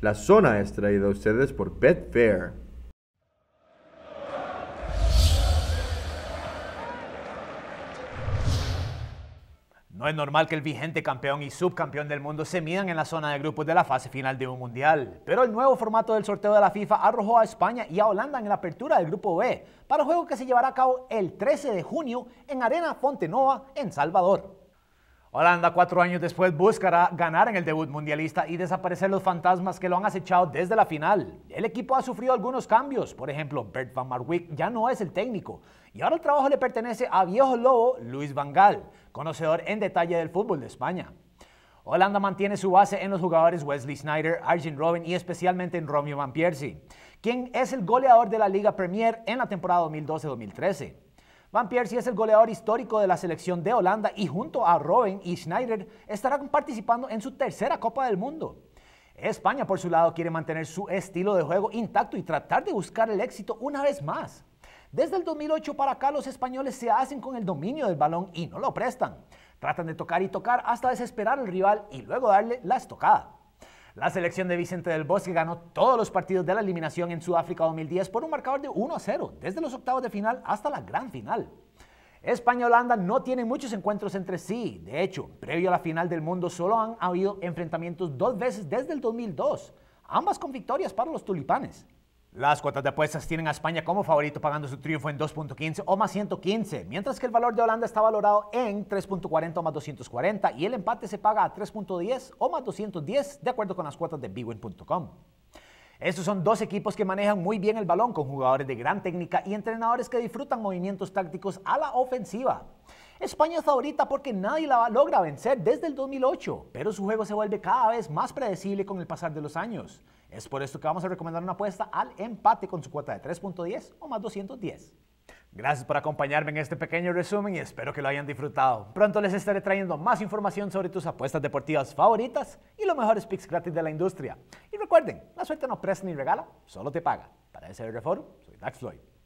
La zona es traída a ustedes por Betfair. No es normal que el vigente campeón y subcampeón del mundo se midan en la zona de grupos de la fase final de un mundial. Pero el nuevo formato del sorteo de la FIFA arrojó a España y a Holanda en la apertura del grupo B para el juego que se llevará a cabo el 13 de junio en Arena Fontenova, en Salvador. Holanda, cuatro años después, buscará ganar en el debut mundialista y desaparecer los fantasmas que lo han acechado desde la final. El equipo ha sufrido algunos cambios. Por ejemplo, Bert van Marwijk ya no es el técnico. Y ahora el trabajo le pertenece a viejo lobo Luis Van Gaal, conocedor en detalle del fútbol de España. Holanda mantiene su base en los jugadores Wesley Snyder, Arjen Robben y especialmente en Romeo Van Persie, quien es el goleador de la Liga Premier en la temporada 2012-2013. Van Persie es el goleador histórico de la selección de Holanda y junto a Robben y Schneider estarán participando en su tercera Copa del Mundo. España, por su lado, quiere mantener su estilo de juego intacto y tratar de buscar el éxito una vez más. Desde el 2008 para acá los españoles se hacen con el dominio del balón y no lo prestan. Tratan de tocar y tocar hasta desesperar al rival y luego darle la estocada. La selección de Vicente del Bosque ganó todos los partidos de la eliminación en Sudáfrica 2010 por un marcador de 1 a 0, desde los octavos de final hasta la gran final. España y Holanda no tienen muchos encuentros entre sí. De hecho, previo a la final del mundo solo han habido enfrentamientos dos veces desde el 2002, ambas con victorias para los tulipanes. Las cuotas de apuestas tienen a España como favorito pagando su triunfo en 2.15 o más 115, mientras que el valor de Holanda está valorado en 3.40 o más 240 y el empate se paga a 3.10 o más 210 de acuerdo con las cuotas de bwin.com. Estos son dos equipos que manejan muy bien el balón con jugadores de gran técnica y entrenadores que disfrutan movimientos tácticos a la ofensiva. España es favorita porque nadie la logra vencer desde el 2008, pero su juego se vuelve cada vez más predecible con el pasar de los años. Es por esto que vamos a recomendar una apuesta al empate con su cuota de 3.10 o más 210. Gracias por acompañarme en este pequeño resumen y espero que lo hayan disfrutado. Pronto les estaré trayendo más información sobre tus apuestas deportivas favoritas y los mejores picks gratis de la industria. Recuerden, la suerte no presta ni regala, solo te paga. Para ese Forum, soy Dax Floyd.